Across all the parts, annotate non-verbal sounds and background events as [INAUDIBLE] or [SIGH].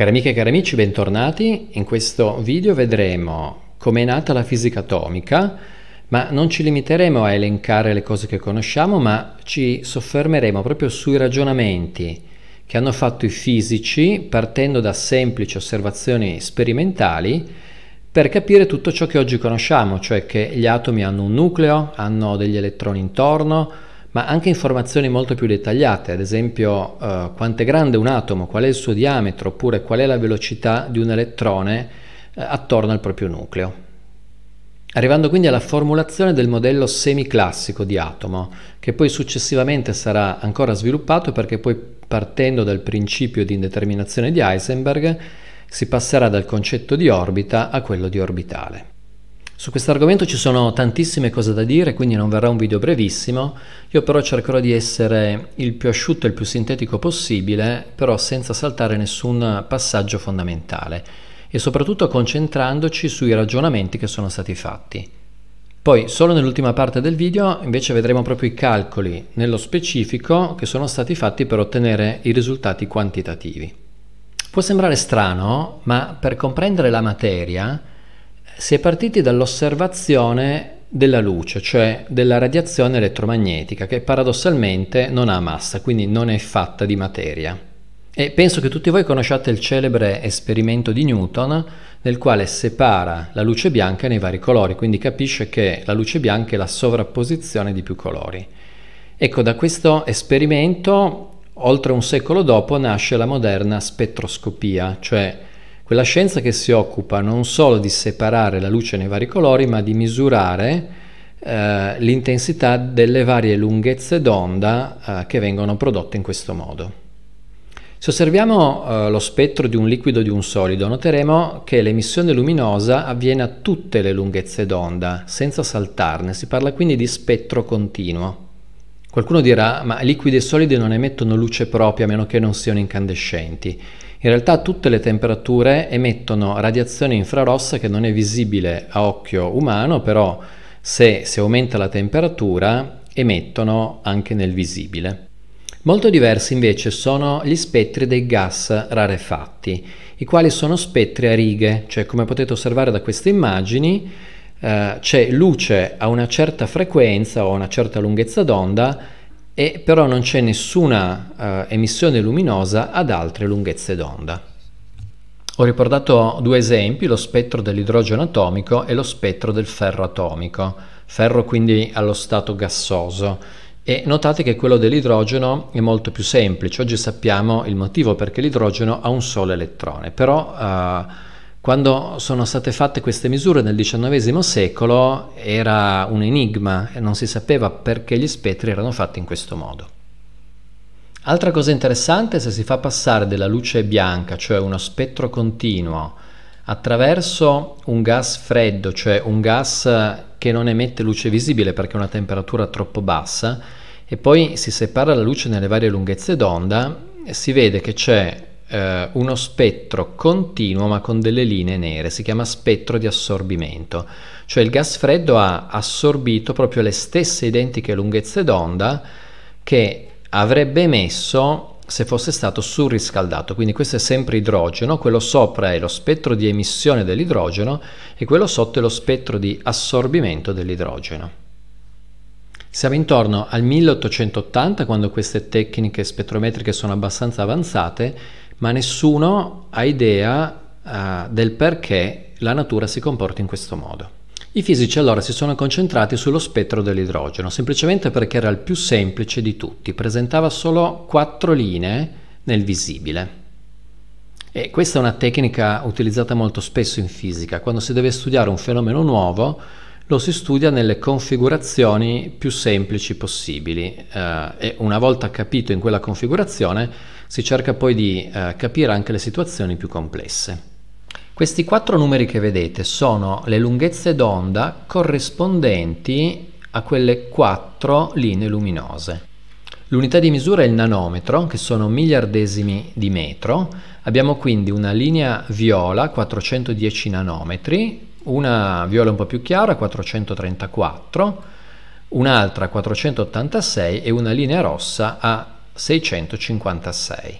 Cari amiche e cari amici, bentornati. In questo video vedremo come è nata la fisica atomica, ma non ci limiteremo a elencare le cose che conosciamo, ma ci soffermeremo proprio sui ragionamenti che hanno fatto i fisici partendo da semplici osservazioni sperimentali per capire tutto ciò che oggi conosciamo, cioè che gli atomi hanno un nucleo, hanno degli elettroni intorno, ma anche informazioni molto più dettagliate, ad esempio eh, quanto è grande un atomo, qual è il suo diametro, oppure qual è la velocità di un elettrone eh, attorno al proprio nucleo. Arrivando quindi alla formulazione del modello semiclassico di atomo, che poi successivamente sarà ancora sviluppato perché poi partendo dal principio di indeterminazione di Heisenberg si passerà dal concetto di orbita a quello di orbitale. Su questo argomento ci sono tantissime cose da dire, quindi non verrà un video brevissimo. Io però cercherò di essere il più asciutto e il più sintetico possibile, però senza saltare nessun passaggio fondamentale e soprattutto concentrandoci sui ragionamenti che sono stati fatti. Poi solo nell'ultima parte del video invece vedremo proprio i calcoli nello specifico che sono stati fatti per ottenere i risultati quantitativi. Può sembrare strano, ma per comprendere la materia si è partiti dall'osservazione della luce, cioè della radiazione elettromagnetica, che paradossalmente non ha massa, quindi non è fatta di materia. E penso che tutti voi conosciate il celebre esperimento di Newton nel quale separa la luce bianca nei vari colori, quindi capisce che la luce bianca è la sovrapposizione di più colori. Ecco, da questo esperimento, oltre un secolo dopo, nasce la moderna spettroscopia, cioè quella scienza che si occupa non solo di separare la luce nei vari colori, ma di misurare eh, l'intensità delle varie lunghezze d'onda eh, che vengono prodotte in questo modo. Se osserviamo eh, lo spettro di un liquido e di un solido, noteremo che l'emissione luminosa avviene a tutte le lunghezze d'onda, senza saltarne, si parla quindi di spettro continuo. Qualcuno dirà, ma liquidi e solidi non emettono luce propria a meno che non siano incandescenti. In realtà tutte le temperature emettono radiazione infrarossa che non è visibile a occhio umano, però se si aumenta la temperatura emettono anche nel visibile. Molto diversi invece sono gli spettri dei gas rarefatti, i quali sono spettri a righe, cioè come potete osservare da queste immagini eh, c'è luce a una certa frequenza o a una certa lunghezza d'onda e però non c'è nessuna eh, emissione luminosa ad altre lunghezze d'onda. Ho riportato due esempi, lo spettro dell'idrogeno atomico e lo spettro del ferro atomico, ferro quindi allo stato gassoso. E notate che quello dell'idrogeno è molto più semplice, oggi sappiamo il motivo perché l'idrogeno ha un solo elettrone, però eh, quando sono state fatte queste misure nel XIX secolo era un enigma e non si sapeva perché gli spettri erano fatti in questo modo. Altra cosa interessante, è se si fa passare della luce bianca, cioè uno spettro continuo, attraverso un gas freddo, cioè un gas che non emette luce visibile perché è una temperatura troppo bassa, e poi si separa la luce nelle varie lunghezze d'onda, si vede che c'è eh, uno spettro continuo ma con delle linee nere, si chiama spettro di assorbimento, cioè il gas freddo ha assorbito proprio le stesse identiche lunghezze d'onda che avrebbe emesso se fosse stato surriscaldato, quindi questo è sempre idrogeno, quello sopra è lo spettro di emissione dell'idrogeno e quello sotto è lo spettro di assorbimento dell'idrogeno. Siamo intorno al 1880 quando queste tecniche spettrometriche sono abbastanza avanzate ma nessuno ha idea uh, del perché la natura si comporta in questo modo. I fisici allora si sono concentrati sullo spettro dell'idrogeno, semplicemente perché era il più semplice di tutti, presentava solo quattro linee nel visibile. E questa è una tecnica utilizzata molto spesso in fisica, quando si deve studiare un fenomeno nuovo lo si studia nelle configurazioni più semplici possibili eh, e una volta capito in quella configurazione si cerca poi di eh, capire anche le situazioni più complesse. Questi quattro numeri che vedete sono le lunghezze d'onda corrispondenti a quelle quattro linee luminose. L'unità di misura è il nanometro, che sono miliardesimi di metro. Abbiamo quindi una linea viola, 410 nanometri, una viola un po' più chiara, 434, un'altra 486 e una linea rossa a 656.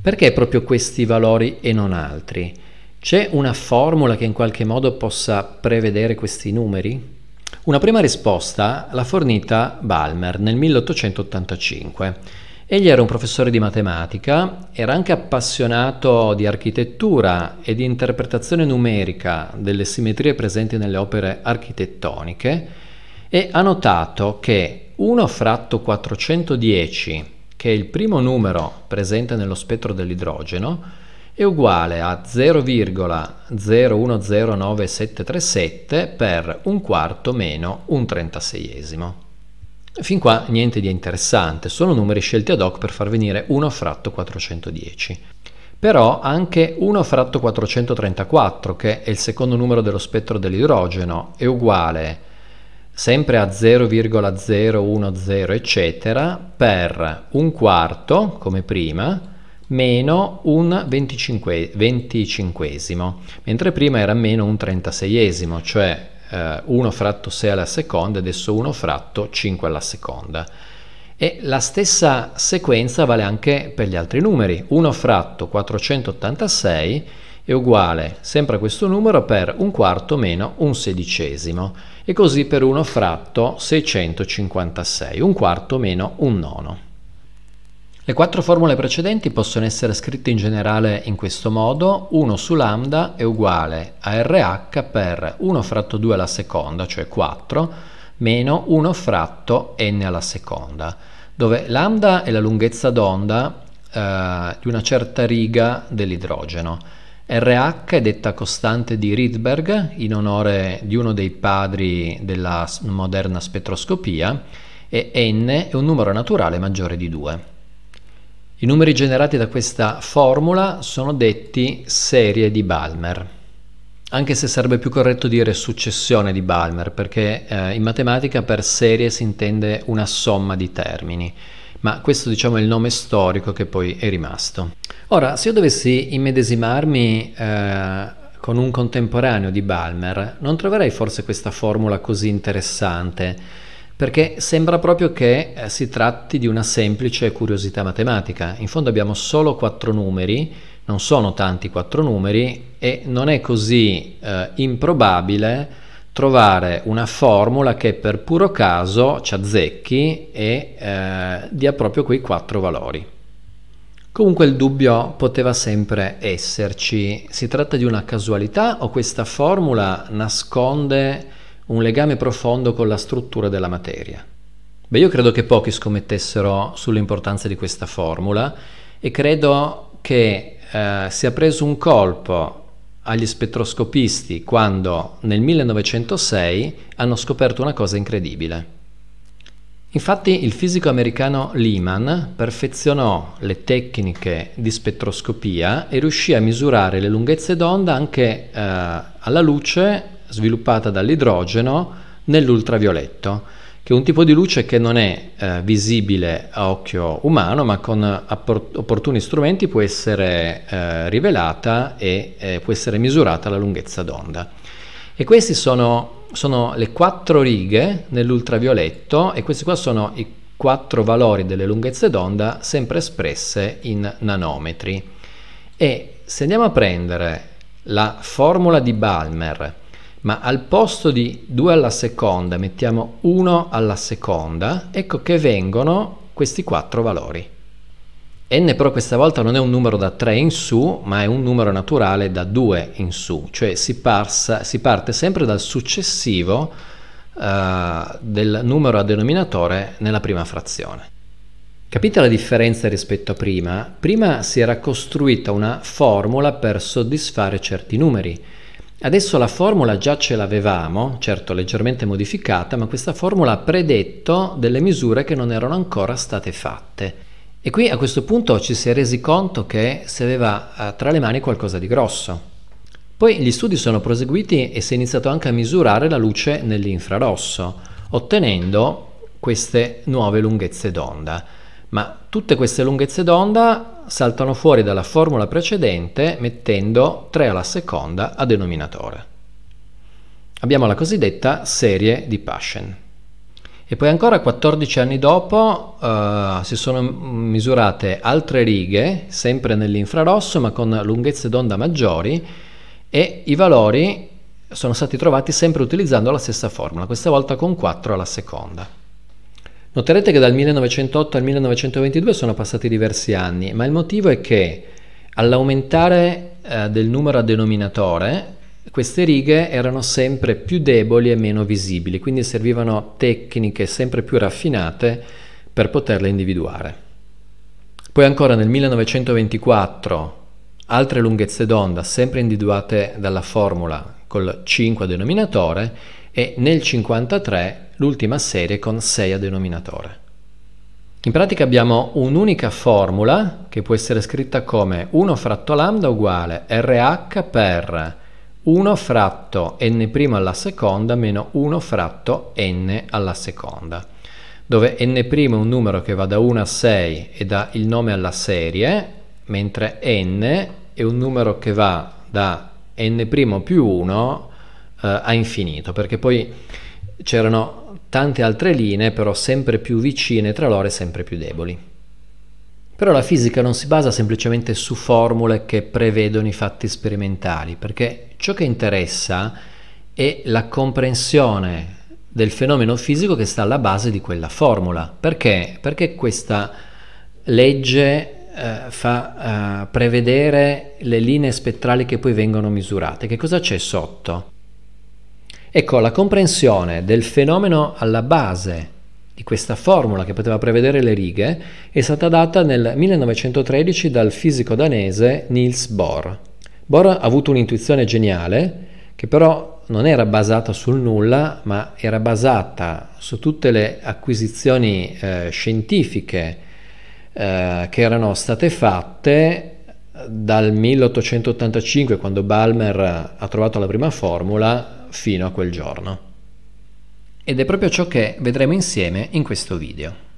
Perché proprio questi valori e non altri? C'è una formula che in qualche modo possa prevedere questi numeri? Una prima risposta l'ha fornita Balmer nel 1885. Egli era un professore di matematica, era anche appassionato di architettura e di interpretazione numerica delle simmetrie presenti nelle opere architettoniche e ha notato che 1 fratto 410 che il primo numero presente nello spettro dell'idrogeno è uguale a 0,0109737 per un quarto meno un trentaseiesimo. Fin qua niente di interessante, sono numeri scelti ad hoc per far venire 1 fratto 410. Però anche 1 fratto 434, che è il secondo numero dello spettro dell'idrogeno, è uguale a sempre a 0,010 eccetera per un quarto come prima meno un 25, 25 mentre prima era meno un trentaseiesimo cioè eh, 1 fratto 6 alla seconda adesso 1 fratto 5 alla seconda e la stessa sequenza vale anche per gli altri numeri 1 fratto 486 è uguale sempre a questo numero per un quarto meno un sedicesimo e così per 1 fratto 656, un quarto meno un nono. Le quattro formule precedenti possono essere scritte in generale in questo modo, 1 su lambda è uguale a RH per 1 fratto 2 alla seconda, cioè 4, meno 1 fratto n alla seconda, dove lambda è la lunghezza d'onda eh, di una certa riga dell'idrogeno RH è detta costante di Rydberg in onore di uno dei padri della moderna spettroscopia e N è un numero naturale maggiore di 2. I numeri generati da questa formula sono detti serie di Balmer, anche se sarebbe più corretto dire successione di Balmer, perché eh, in matematica per serie si intende una somma di termini ma questo diciamo è il nome storico che poi è rimasto. Ora, se io dovessi immedesimarmi eh, con un contemporaneo di Balmer, non troverei forse questa formula così interessante, perché sembra proprio che eh, si tratti di una semplice curiosità matematica. In fondo abbiamo solo quattro numeri, non sono tanti quattro numeri, e non è così eh, improbabile trovare una formula che per puro caso ci azzecchi e eh, dia proprio quei quattro valori. Comunque il dubbio poteva sempre esserci, si tratta di una casualità o questa formula nasconde un legame profondo con la struttura della materia? Beh, io credo che pochi scommettessero sull'importanza di questa formula e credo che eh, sia preso un colpo agli spettroscopisti quando nel 1906 hanno scoperto una cosa incredibile. Infatti il fisico americano Lehman perfezionò le tecniche di spettroscopia e riuscì a misurare le lunghezze d'onda anche eh, alla luce sviluppata dall'idrogeno nell'ultravioletto che è un tipo di luce che non è eh, visibile a occhio umano, ma con apport- opportuni strumenti può essere eh, rivelata e eh, può essere misurata la lunghezza d'onda. E queste sono, sono, le quattro righe nell'ultravioletto e questi qua sono i quattro valori delle lunghezze d'onda sempre espresse in nanometri. E se andiamo a prendere la formula di Balmer ma al posto di 2 alla seconda mettiamo 1 alla seconda, ecco che vengono questi quattro valori. n però questa volta non è un numero da 3 in su, ma è un numero naturale da 2 in su, cioè si, parsa, si parte sempre dal successivo uh, del numero a denominatore nella prima frazione. Capite la differenza rispetto a prima? Prima si era costruita una formula per soddisfare certi numeri, Adesso la formula già ce l'avevamo, certo leggermente modificata, ma questa formula ha predetto delle misure che non erano ancora state fatte. E qui a questo punto ci si è resi conto che si aveva eh, tra le mani qualcosa di grosso. Poi gli studi sono proseguiti e si è iniziato anche a misurare la luce nell'infrarosso, ottenendo queste nuove lunghezze d'onda. Ma tutte queste lunghezze d'onda saltano fuori dalla formula precedente mettendo 3 alla seconda a denominatore. Abbiamo la cosiddetta serie di Paschen. E poi ancora 14 anni dopo eh, si sono misurate altre righe, sempre nell'infrarosso ma con lunghezze d'onda maggiori e i valori sono stati trovati sempre utilizzando la stessa formula, questa volta con 4 alla seconda. Noterete che dal 1908 al 1922 sono passati diversi anni, ma il motivo è che all'aumentare eh, del numero a denominatore queste righe erano sempre più deboli e meno visibili, quindi servivano tecniche sempre più raffinate per poterle individuare. Poi ancora nel 1924 altre lunghezze d'onda sempre individuate dalla formula col 5 a denominatore e nel 1953 l'ultima serie con 6 a denominatore. In pratica abbiamo un'unica formula che può essere scritta come 1 fratto lambda uguale RH per 1 fratto n' alla seconda meno 1 fratto n alla seconda dove n' primo è un numero che va da 1 a 6 e dà il nome alla serie, mentre n è un numero che va da n' primo più 1 eh, a infinito, perché poi c'erano tante altre linee però sempre più vicine tra loro e sempre più deboli. Però la fisica non si basa semplicemente su formule che prevedono i fatti sperimentali, perché ciò che interessa è la comprensione del fenomeno fisico che sta alla base di quella formula. Perché? Perché questa legge eh, fa eh, prevedere le linee spettrali che poi vengono misurate. Che cosa c'è sotto? Ecco, la comprensione del fenomeno alla base di questa formula che poteva prevedere le righe è stata data nel 1913 dal fisico danese Niels Bohr. Bohr ha avuto un'intuizione geniale che però non era basata sul nulla, ma era basata su tutte le acquisizioni eh, scientifiche eh, che erano state fatte eh, dal 1885, quando Balmer ha trovato la prima formula, fino a quel giorno. Ed è proprio ciò che vedremo insieme in questo video.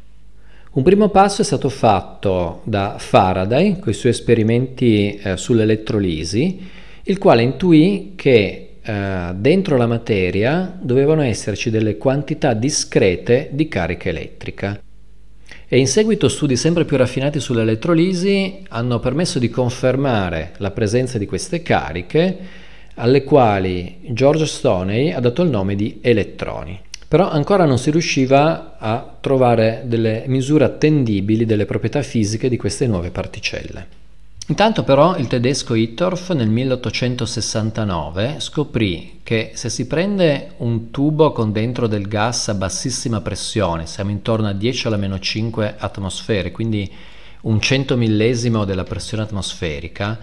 Un primo passo è stato fatto da Faraday con i suoi esperimenti eh, sull'elettrolisi, il quale intuì che eh, dentro la materia dovevano esserci delle quantità discrete di carica elettrica. E in seguito studi sempre più raffinati sull'elettrolisi hanno permesso di confermare la presenza di queste cariche alle quali George Stoney ha dato il nome di elettroni. Però ancora non si riusciva a trovare delle misure attendibili delle proprietà fisiche di queste nuove particelle. Intanto però il tedesco Hittorf nel 1869 scoprì che se si prende un tubo con dentro del gas a bassissima pressione, siamo intorno a 10 alla meno 5 atmosfere, quindi un centomillesimo della pressione atmosferica,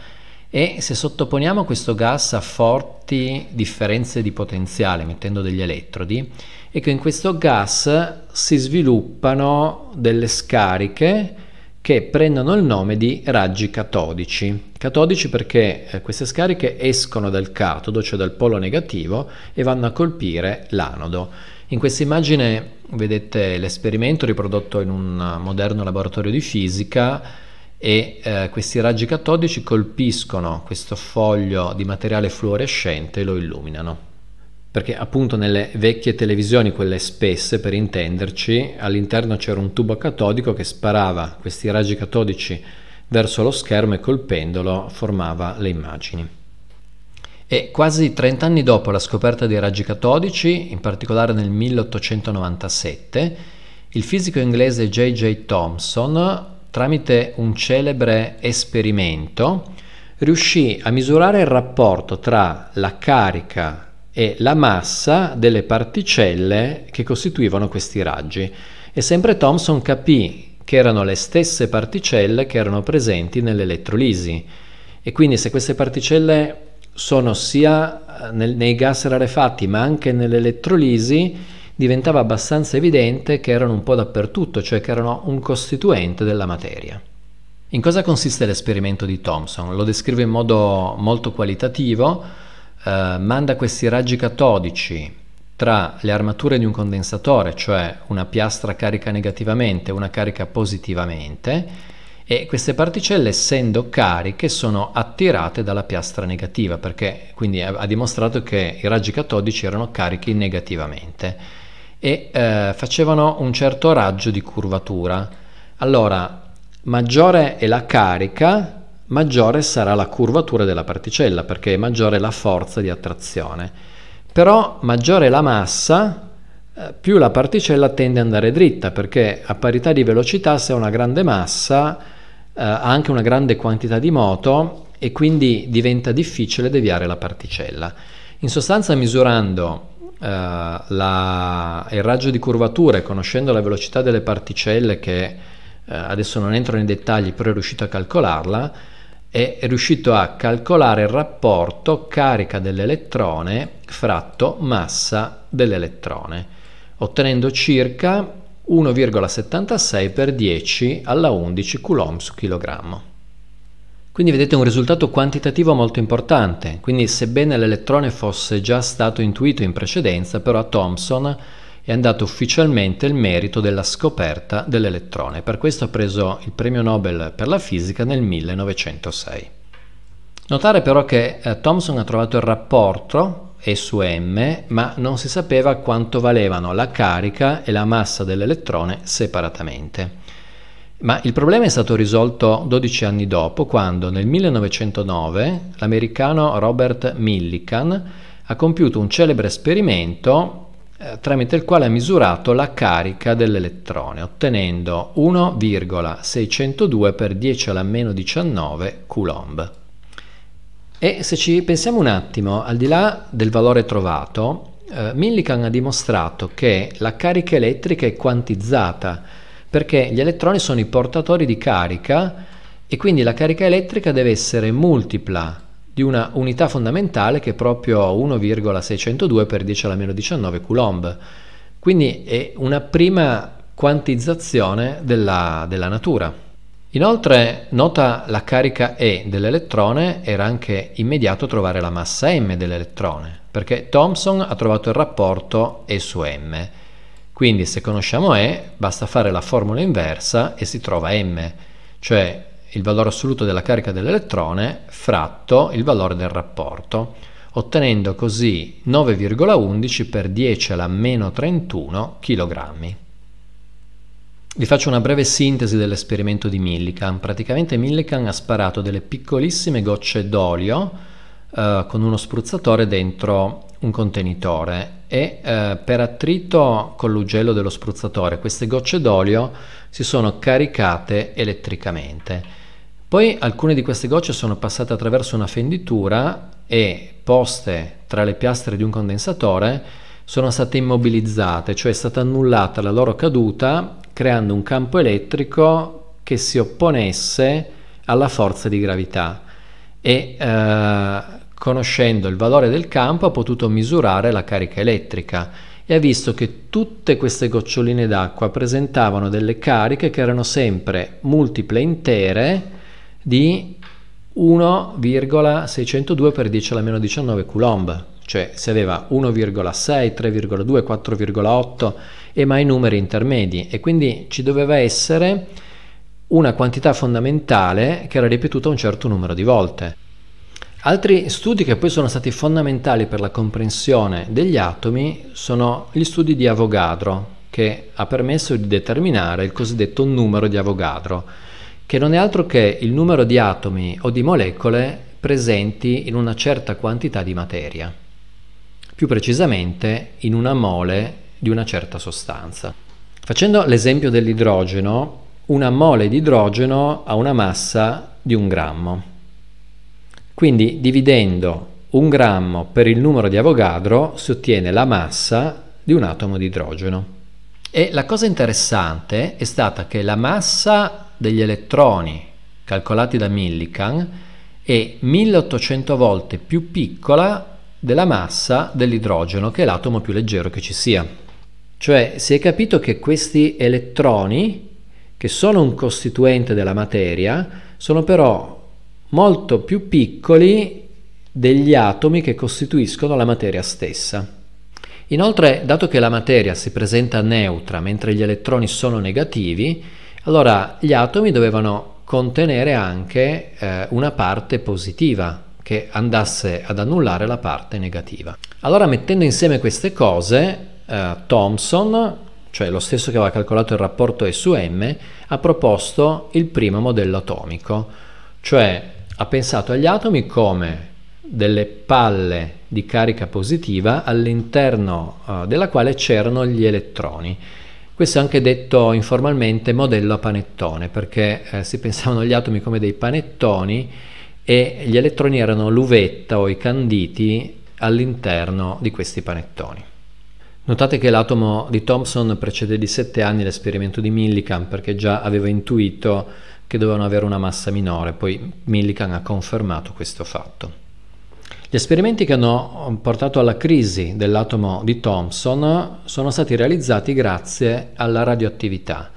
e se sottoponiamo questo gas a forti differenze di potenziale mettendo degli elettrodi, ecco in questo gas si sviluppano delle scariche che prendono il nome di raggi catodici. Catodici perché eh, queste scariche escono dal catodo, cioè dal polo negativo, e vanno a colpire l'anodo. In questa immagine vedete l'esperimento riprodotto in un moderno laboratorio di fisica e eh, questi raggi catodici colpiscono questo foglio di materiale fluorescente e lo illuminano. Perché appunto nelle vecchie televisioni, quelle spesse per intenderci, all'interno c'era un tubo catodico che sparava questi raggi catodici verso lo schermo e colpendolo formava le immagini. E quasi 30 anni dopo la scoperta dei raggi catodici, in particolare nel 1897, il fisico inglese J.J. Thomson tramite un celebre esperimento, riuscì a misurare il rapporto tra la carica e la massa delle particelle che costituivano questi raggi. E sempre Thomson capì che erano le stesse particelle che erano presenti nell'elettrolisi. E quindi se queste particelle sono sia eh, nel, nei gas rarefatti ma anche nell'elettrolisi, diventava abbastanza evidente che erano un po' dappertutto, cioè che erano un costituente della materia. In cosa consiste l'esperimento di Thomson? Lo descrive in modo molto qualitativo, eh, manda questi raggi catodici tra le armature di un condensatore, cioè una piastra carica negativamente e una carica positivamente, e queste particelle essendo cariche sono attirate dalla piastra negativa perché quindi ha dimostrato che i raggi catodici erano carichi negativamente e eh, facevano un certo raggio di curvatura. Allora, maggiore è la carica, maggiore sarà la curvatura della particella, perché è maggiore la forza di attrazione. Però maggiore è la massa, eh, più la particella tende ad andare dritta, perché a parità di velocità se ha una grande massa eh, ha anche una grande quantità di moto e quindi diventa difficile deviare la particella. In sostanza misurando eh, la, il raggio di curvatura e conoscendo la velocità delle particelle che eh, adesso non entro nei dettagli però è riuscito a calcolarla è riuscito a calcolare il rapporto carica dell'elettrone fratto massa dell'elettrone ottenendo circa 1,76 per 10 alla 11 coulomb su chilogrammo quindi vedete un risultato quantitativo molto importante, quindi sebbene l'elettrone fosse già stato intuito in precedenza, però a Thomson è andato ufficialmente il merito della scoperta dell'elettrone, per questo ha preso il premio Nobel per la fisica nel 1906. Notare però che eh, Thomson ha trovato il rapporto E su M, ma non si sapeva quanto valevano la carica e la massa dell'elettrone separatamente. Ma il problema è stato risolto 12 anni dopo, quando nel 1909 l'americano Robert Millikan ha compiuto un celebre esperimento eh, tramite il quale ha misurato la carica dell'elettrone, ottenendo 1,602 per 10 alla meno 19 coulomb. E se ci pensiamo un attimo, al di là del valore trovato, eh, Millikan ha dimostrato che la carica elettrica è quantizzata, perché gli elettroni sono i portatori di carica e quindi la carica elettrica deve essere multipla di una unità fondamentale che è proprio 1,602 per 10 alla meno 19 coulomb. Quindi è una prima quantizzazione della, della natura. Inoltre, nota la carica E dell'elettrone, era anche immediato trovare la massa M dell'elettrone, perché Thomson ha trovato il rapporto E su M. Quindi se conosciamo E, basta fare la formula inversa e si trova M, cioè il valore assoluto della carica dell'elettrone fratto il valore del rapporto, ottenendo così 9,11 per 10 alla meno 31 kg. Vi faccio una breve sintesi dell'esperimento di Millikan. Praticamente Millikan ha sparato delle piccolissime gocce d'olio eh, con uno spruzzatore dentro un contenitore e eh, per attrito con l'ugello dello spruzzatore queste gocce d'olio si sono caricate elettricamente. Poi alcune di queste gocce sono passate attraverso una fenditura e poste tra le piastre di un condensatore sono state immobilizzate, cioè è stata annullata la loro caduta creando un campo elettrico che si opponesse alla forza di gravità e eh, Conoscendo il valore del campo ha potuto misurare la carica elettrica e ha visto che tutte queste goccioline d'acqua presentavano delle cariche che erano sempre multiple intere di 1,602 per 10 alla meno 19 coulomb, cioè si aveva 1,6, 3,2, 4,8 e mai numeri intermedi e quindi ci doveva essere una quantità fondamentale che era ripetuta un certo numero di volte. Altri studi che poi sono stati fondamentali per la comprensione degli atomi sono gli studi di Avogadro, che ha permesso di determinare il cosiddetto numero di Avogadro, che non è altro che il numero di atomi o di molecole presenti in una certa quantità di materia, più precisamente in una mole di una certa sostanza. Facendo l'esempio dell'idrogeno, una mole di idrogeno ha una massa di un grammo. Quindi dividendo un grammo per il numero di Avogadro si ottiene la massa di un atomo di idrogeno. E la cosa interessante è stata che la massa degli elettroni calcolati da Millikan è 1800 volte più piccola della massa dell'idrogeno, che è l'atomo più leggero che ci sia. Cioè si è capito che questi elettroni, che sono un costituente della materia, sono però molto più piccoli degli atomi che costituiscono la materia stessa. Inoltre, dato che la materia si presenta neutra mentre gli elettroni sono negativi, allora gli atomi dovevano contenere anche eh, una parte positiva che andasse ad annullare la parte negativa. Allora mettendo insieme queste cose, eh, Thomson, cioè lo stesso che aveva calcolato il rapporto E su M, ha proposto il primo modello atomico, cioè ha pensato agli atomi come delle palle di carica positiva all'interno eh, della quale c'erano gli elettroni. Questo è anche detto informalmente modello a panettone, perché eh, si pensavano agli atomi come dei panettoni e gli elettroni erano l'uvetta o i canditi all'interno di questi panettoni. Notate che l'atomo di Thomson precede di 7 anni l'esperimento di Millikan perché già aveva intuito che dovevano avere una massa minore, poi Millikan ha confermato questo fatto. Gli esperimenti che hanno portato alla crisi dell'atomo di Thomson sono stati realizzati grazie alla radioattività,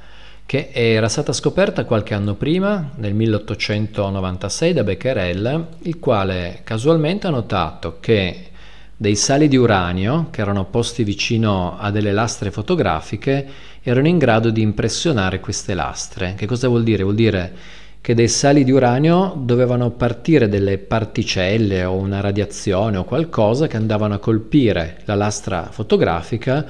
che era stata scoperta qualche anno prima, nel 1896, da Becquerel, il quale casualmente ha notato che dei sali di uranio, che erano posti vicino a delle lastre fotografiche, erano in grado di impressionare queste lastre. Che cosa vuol dire? Vuol dire che dei sali di uranio dovevano partire delle particelle o una radiazione o qualcosa che andavano a colpire la lastra fotografica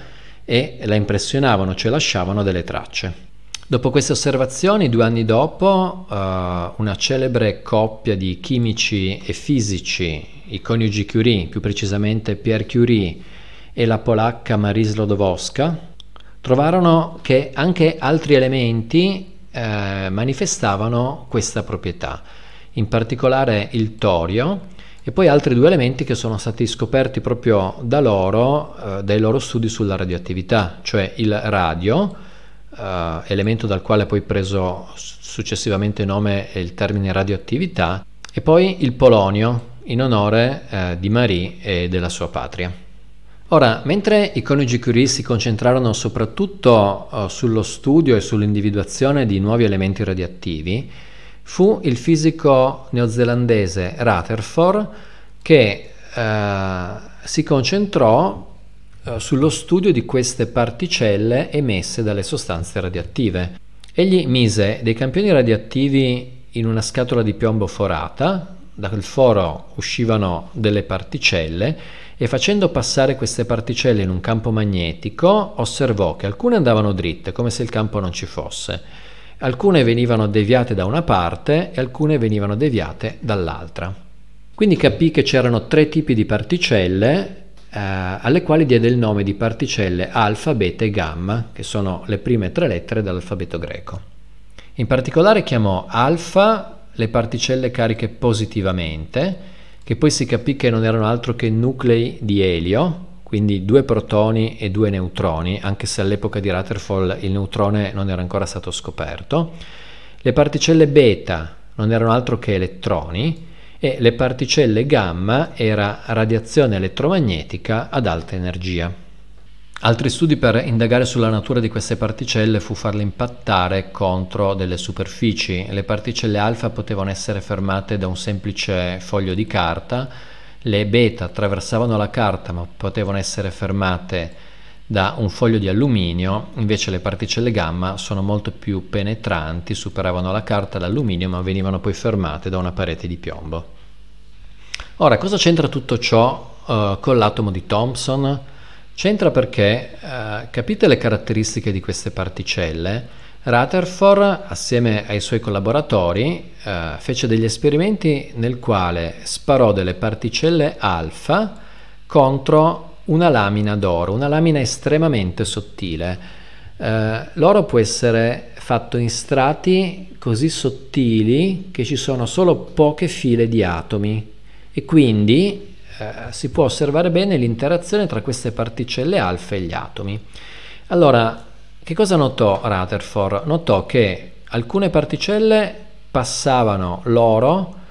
e la impressionavano, cioè lasciavano delle tracce. Dopo queste osservazioni, due anni dopo, uh, una celebre coppia di chimici e fisici i coniugi Curie, più precisamente Pierre Curie e la polacca Marie Slodowska, trovarono che anche altri elementi eh, manifestavano questa proprietà, in particolare il torio e poi altri due elementi che sono stati scoperti proprio da loro, eh, dai loro studi sulla radioattività, cioè il radio, eh, elemento dal quale poi preso successivamente nome e il termine radioattività, e poi il polonio, in onore eh, di Marie e della sua patria. Ora, mentre i coniugi Curie si concentrarono soprattutto eh, sullo studio e sull'individuazione di nuovi elementi radioattivi, fu il fisico neozelandese Rutherford che eh, si concentrò eh, sullo studio di queste particelle emesse dalle sostanze radioattive. Egli mise dei campioni radioattivi in una scatola di piombo forata, dal foro uscivano delle particelle e facendo passare queste particelle in un campo magnetico osservò che alcune andavano dritte come se il campo non ci fosse, alcune venivano deviate da una parte e alcune venivano deviate dall'altra. Quindi capì che c'erano tre tipi di particelle eh, alle quali diede il nome di particelle alfa, beta e gamma, che sono le prime tre lettere dell'alfabeto greco. In particolare chiamò alfa le particelle cariche positivamente, che poi si capì che non erano altro che nuclei di elio, quindi due protoni e due neutroni, anche se all'epoca di Rutherford il neutrone non era ancora stato scoperto. Le particelle beta non erano altro che elettroni e le particelle gamma era radiazione elettromagnetica ad alta energia. Altri studi per indagare sulla natura di queste particelle fu farle impattare contro delle superfici. Le particelle alfa potevano essere fermate da un semplice foglio di carta, le beta attraversavano la carta ma potevano essere fermate da un foglio di alluminio, invece le particelle gamma sono molto più penetranti, superavano la carta d'alluminio ma venivano poi fermate da una parete di piombo. Ora, cosa c'entra tutto ciò eh, con l'atomo di Thomson? C'entra perché, eh, capite le caratteristiche di queste particelle, Rutherford, assieme ai suoi collaboratori, eh, fece degli esperimenti nel quale sparò delle particelle alfa contro una lamina d'oro, una lamina estremamente sottile. Eh, l'oro può essere fatto in strati così sottili che ci sono solo poche file di atomi e quindi eh, si può osservare bene l'interazione tra queste particelle alfa e gli atomi. Allora, che cosa notò Rutherford? Notò che alcune particelle passavano loro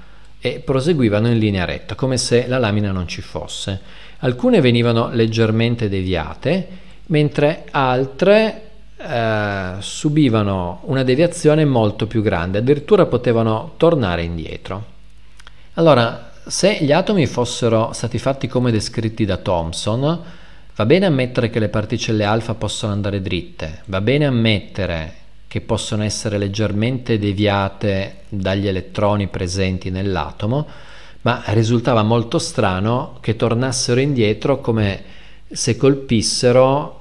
e proseguivano in linea retta, come se la lamina non ci fosse. Alcune venivano leggermente deviate, mentre altre eh, subivano una deviazione molto più grande, addirittura potevano tornare indietro. Allora, se gli atomi fossero stati fatti come descritti da Thomson, va bene ammettere che le particelle alfa possono andare dritte, va bene ammettere che possono essere leggermente deviate dagli elettroni presenti nell'atomo, ma risultava molto strano che tornassero indietro come se colpissero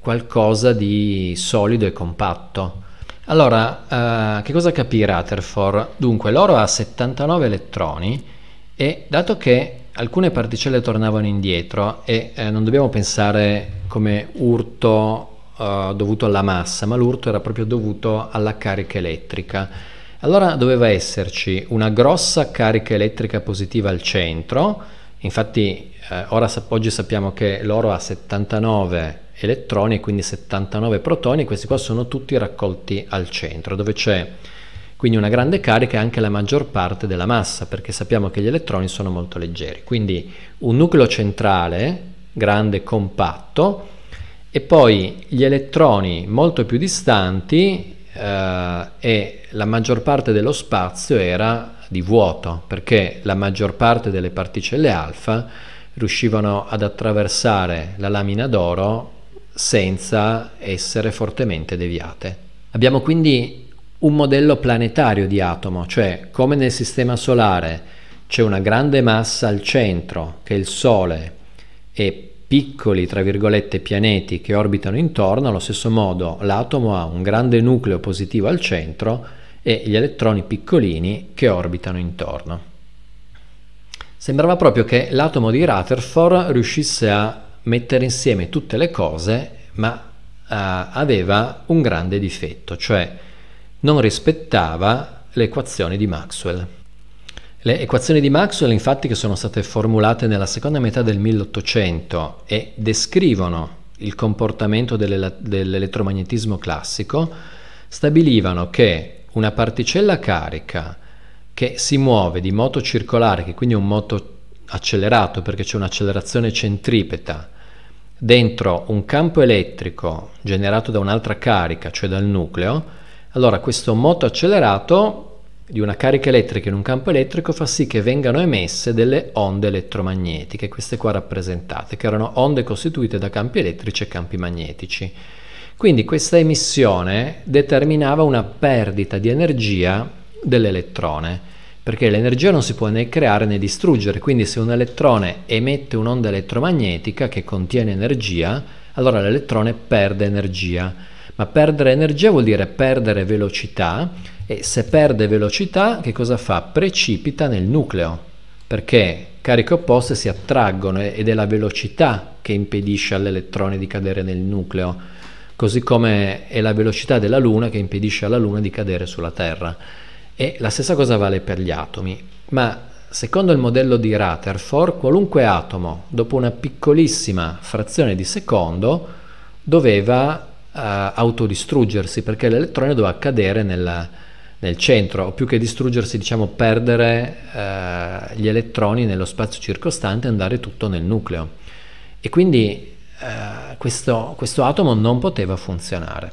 qualcosa di solido e compatto. Allora, eh, che cosa capì Rutherford? Dunque, l'oro ha 79 elettroni, e dato che alcune particelle tornavano indietro e eh, non dobbiamo pensare come urto eh, dovuto alla massa, ma l'urto era proprio dovuto alla carica elettrica. Allora doveva esserci una grossa carica elettrica positiva al centro, infatti eh, ora, oggi sappiamo che l'oro ha 79 elettroni e quindi 79 protoni, questi qua sono tutti raccolti al centro, dove c'è quindi una grande carica e anche la maggior parte della massa, perché sappiamo che gli elettroni sono molto leggeri. Quindi un nucleo centrale, grande, compatto, e poi gli elettroni molto più distanti eh, e la maggior parte dello spazio era di vuoto, perché la maggior parte delle particelle alfa riuscivano ad attraversare la lamina d'oro senza essere fortemente deviate. Abbiamo quindi un modello planetario di atomo, cioè come nel Sistema Solare c'è una grande massa al centro che è il Sole e piccoli, tra virgolette, pianeti che orbitano intorno, allo stesso modo l'atomo ha un grande nucleo positivo al centro e gli elettroni piccolini che orbitano intorno. Sembrava proprio che l'atomo di Rutherford riuscisse a mettere insieme tutte le cose, ma uh, aveva un grande difetto, cioè non rispettava le equazioni di Maxwell. Le equazioni di Maxwell infatti che sono state formulate nella seconda metà del 1800 e descrivono il comportamento delle, dell'elettromagnetismo classico, stabilivano che una particella carica che si muove di moto circolare, che quindi è un moto accelerato perché c'è un'accelerazione centripeta, dentro un campo elettrico generato da un'altra carica, cioè dal nucleo, allora, questo moto accelerato di una carica elettrica in un campo elettrico fa sì che vengano emesse delle onde elettromagnetiche, queste qua rappresentate, che erano onde costituite da campi elettrici e campi magnetici. Quindi questa emissione determinava una perdita di energia dell'elettrone, perché l'energia non si può né creare né distruggere, quindi se un elettrone emette un'onda elettromagnetica che contiene energia, allora l'elettrone perde energia ma perdere energia vuol dire perdere velocità e se perde velocità che cosa fa? Precipita nel nucleo, perché cariche opposte si attraggono ed è la velocità che impedisce all'elettrone di cadere nel nucleo, così come è la velocità della Luna che impedisce alla Luna di cadere sulla Terra. E la stessa cosa vale per gli atomi, ma secondo il modello di Rutherford, qualunque atomo, dopo una piccolissima frazione di secondo, doveva eh, autodistruggersi perché l'elettrone doveva cadere nella, nel centro o più che distruggersi diciamo perdere eh, gli elettroni nello spazio circostante e andare tutto nel nucleo e quindi eh, questo, questo atomo non poteva funzionare.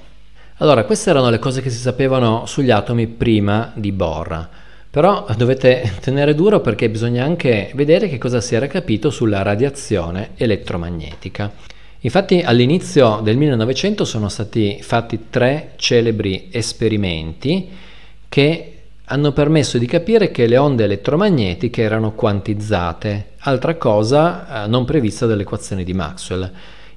Allora queste erano le cose che si sapevano sugli atomi prima di Bohr però dovete [LAUGHS] tenere duro perché bisogna anche vedere che cosa si era capito sulla radiazione elettromagnetica. Infatti all'inizio del 1900 sono stati fatti tre celebri esperimenti che hanno permesso di capire che le onde elettromagnetiche erano quantizzate, altra cosa eh, non prevista dall'equazione di Maxwell.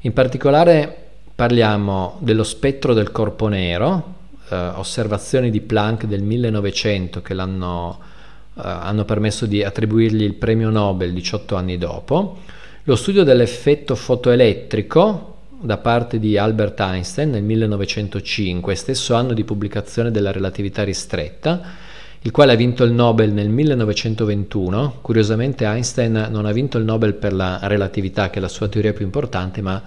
In particolare parliamo dello spettro del corpo nero, eh, osservazioni di Planck del 1900 che l'hanno eh, permesso di attribuirgli il premio Nobel 18 anni dopo, lo studio dell'effetto fotoelettrico da parte di Albert Einstein nel 1905, stesso anno di pubblicazione della relatività ristretta, il quale ha vinto il Nobel nel 1921. Curiosamente Einstein non ha vinto il Nobel per la relatività, che è la sua teoria più importante, ma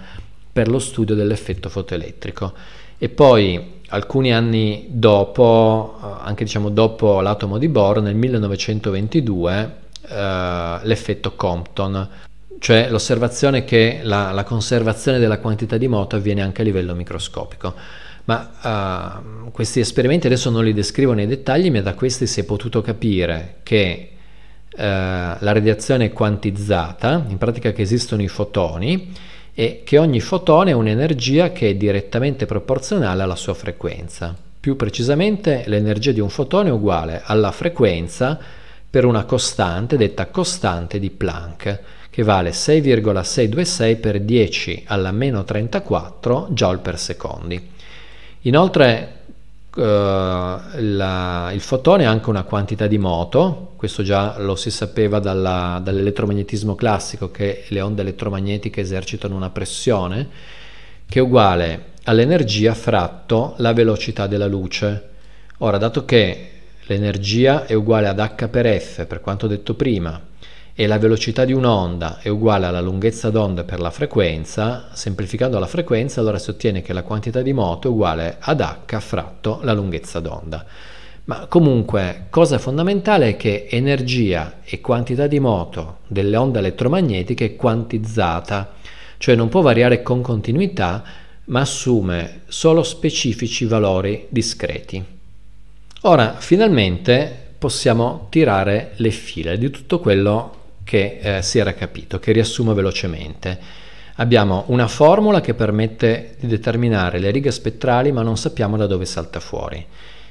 per lo studio dell'effetto fotoelettrico. E poi alcuni anni dopo, anche diciamo dopo l'atomo di Bohr, nel 1922, eh, l'effetto Compton cioè l'osservazione che la, la, conservazione della quantità di moto avviene anche a livello microscopico. Ma uh, questi esperimenti adesso non li descrivo nei dettagli, ma da questi si è potuto capire che uh, la radiazione è quantizzata, in pratica che esistono i fotoni e che ogni fotone ha un'energia che è direttamente proporzionale alla sua frequenza. Più precisamente l'energia di un fotone è uguale alla frequenza per una costante detta costante di Planck che vale 6,626 per 10 alla meno 34 joule per secondi. Inoltre eh, la, il fotone ha anche una quantità di moto, questo già lo si sapeva dalla, dall'elettromagnetismo classico che le onde elettromagnetiche esercitano una pressione che è uguale all'energia fratto la velocità della luce. Ora, dato che l'energia è uguale ad h per f, per quanto detto prima, e la velocità di un'onda è uguale alla lunghezza d'onda per la frequenza, semplificando la frequenza allora si ottiene che la quantità di moto è uguale ad h fratto la lunghezza d'onda. Ma comunque, cosa fondamentale è che energia e quantità di moto delle onde elettromagnetiche è quantizzata, cioè non può variare con continuità, ma assume solo specifici valori discreti. Ora, finalmente possiamo tirare le file di tutto quello che eh, si era capito, che riassumo velocemente. Abbiamo una formula che permette di determinare le righe spettrali ma non sappiamo da dove salta fuori.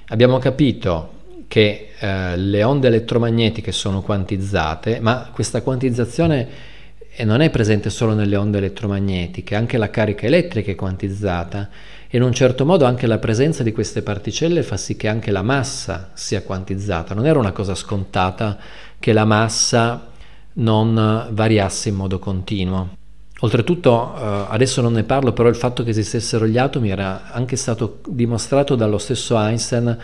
Abbiamo capito che eh, le onde elettromagnetiche sono quantizzate, ma questa quantizzazione eh, non è presente solo nelle onde elettromagnetiche, anche la carica elettrica è quantizzata e in un certo modo anche la presenza di queste particelle fa sì che anche la massa sia quantizzata. Non era una cosa scontata che la massa non eh, variasse in modo continuo. Oltretutto, eh, adesso non ne parlo, però il fatto che esistessero gli atomi era anche stato dimostrato dallo stesso Einstein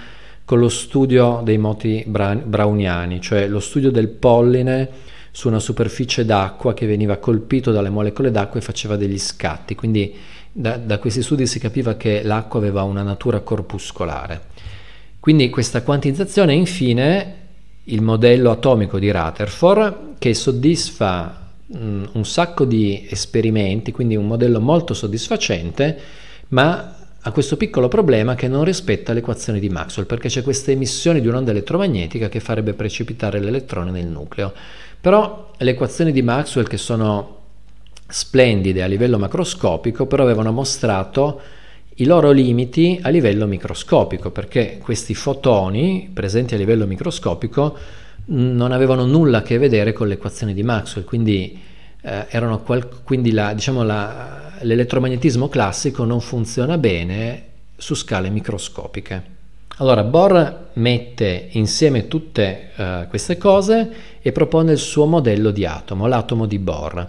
con lo studio dei moti browniani, cioè lo studio del polline su una superficie d'acqua che veniva colpito dalle molecole d'acqua e faceva degli scatti. Quindi da, da questi studi si capiva che l'acqua aveva una natura corpuscolare. Quindi questa quantizzazione infine il modello atomico di Rutherford che soddisfa mh, un sacco di esperimenti, quindi un modello molto soddisfacente, ma ha questo piccolo problema che non rispetta l'equazione di Maxwell, perché c'è questa emissione di un'onda elettromagnetica che farebbe precipitare l'elettrone nel nucleo. Però le equazioni di Maxwell, che sono splendide a livello macroscopico, però avevano mostrato i loro limiti a livello microscopico, perché questi fotoni presenti a livello microscopico mm, non avevano nulla a che vedere con l'equazione di Maxwell, quindi, eh, qual- quindi la, diciamo la, l'elettromagnetismo classico non funziona bene su scale microscopiche. Allora Bohr mette insieme tutte eh, queste cose e propone il suo modello di atomo, l'atomo di Bohr,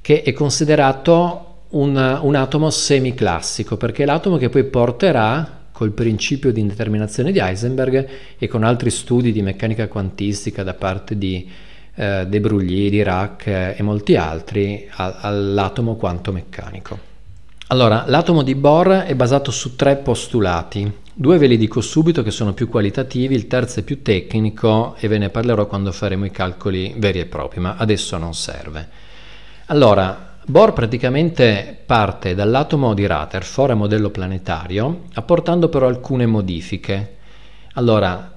che è considerato un, un atomo semiclassico, perché è l'atomo che poi porterà col principio di indeterminazione di Heisenberg e con altri studi di meccanica quantistica da parte di eh, De Broglie, Dirac eh, e molti altri a, all'atomo quantomeccanico. Allora, l'atomo di Bohr è basato su tre postulati. Due ve li dico subito che sono più qualitativi, il terzo è più tecnico e ve ne parlerò quando faremo i calcoli veri e propri, ma adesso non serve. Allora, Bohr praticamente parte dall'atomo di Rutherford a modello planetario, apportando però alcune modifiche. Allora,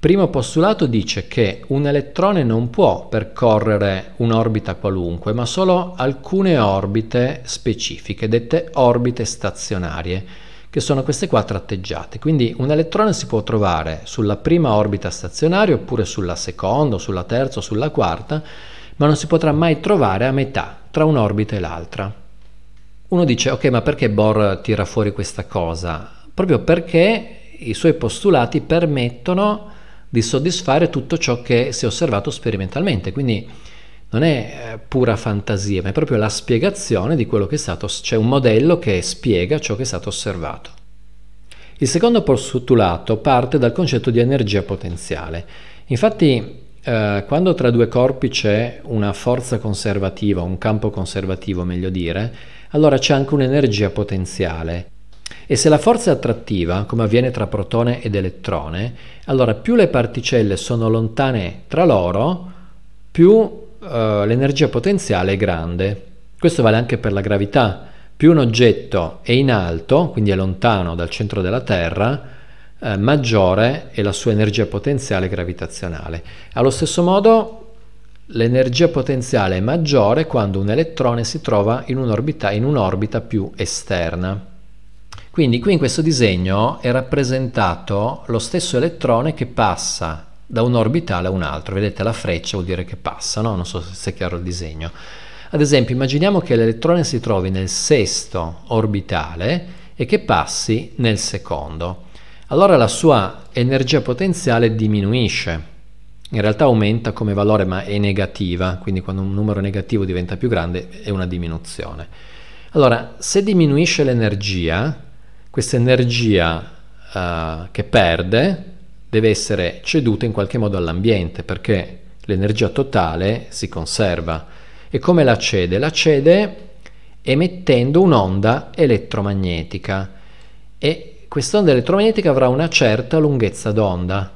primo postulato dice che un elettrone non può percorrere un'orbita qualunque, ma solo alcune orbite specifiche, dette orbite stazionarie, che sono queste qua tratteggiate. Quindi un elettrone si può trovare sulla prima orbita stazionaria, oppure sulla seconda, sulla terza o sulla quarta, ma non si potrà mai trovare a metà tra un'orbita e l'altra. Uno dice, ok, ma perché Bohr tira fuori questa cosa? Proprio perché i suoi postulati permettono di soddisfare tutto ciò che si è osservato sperimentalmente, quindi non è eh, pura fantasia, ma è proprio la spiegazione di quello che è stato, c'è cioè un modello che spiega ciò che è stato osservato. Il secondo postulato parte dal concetto di energia potenziale. Infatti eh, quando tra due corpi c'è una forza conservativa, un campo conservativo meglio dire, allora c'è anche un'energia potenziale. E se la forza è attrattiva, come avviene tra protone ed elettrone, allora più le particelle sono lontane tra loro, più eh, l'energia potenziale è grande. Questo vale anche per la gravità. Più un oggetto è in alto, quindi è lontano dal centro della Terra, eh, maggiore è la sua energia potenziale gravitazionale. Allo stesso modo l'energia potenziale è maggiore quando un elettrone si trova in un'orbita, un più esterna. Quindi qui in questo disegno è rappresentato lo stesso elettrone che passa da un orbitale a un altro. Vedete la freccia vuol dire che passa, no? non so se è chiaro il disegno. Ad esempio immaginiamo che l'elettrone si trovi nel sesto orbitale e che passi nel secondo allora la sua energia potenziale diminuisce. In realtà aumenta come valore ma è negativa, quindi quando un numero negativo diventa più grande è una diminuzione. Allora, se diminuisce l'energia, questa energia uh, che perde deve essere ceduta in qualche modo all'ambiente perché l'energia totale si conserva. E come la cede? La cede emettendo un'onda elettromagnetica e quest'onda elettromagnetica avrà una certa lunghezza d'onda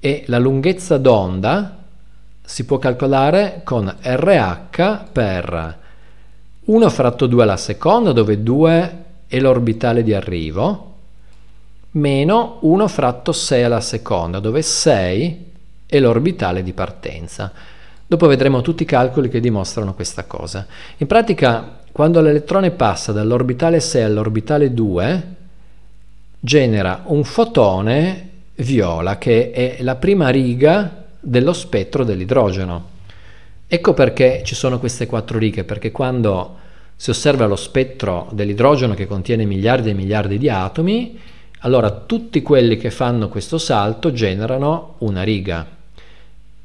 e la lunghezza d'onda si può calcolare con RH per 1 fratto 2 alla seconda, dove 2 è l'orbitale di arrivo, meno 1 fratto 6 alla seconda, dove 6 è l'orbitale di partenza. Dopo vedremo tutti i calcoli che dimostrano questa cosa. In pratica, quando l'elettrone passa dall'orbitale 6 all'orbitale 2, genera un fotone viola che è la prima riga dello spettro dell'idrogeno. Ecco perché ci sono queste quattro righe, perché quando si osserva lo spettro dell'idrogeno che contiene miliardi e miliardi di atomi, allora tutti quelli che fanno questo salto generano una riga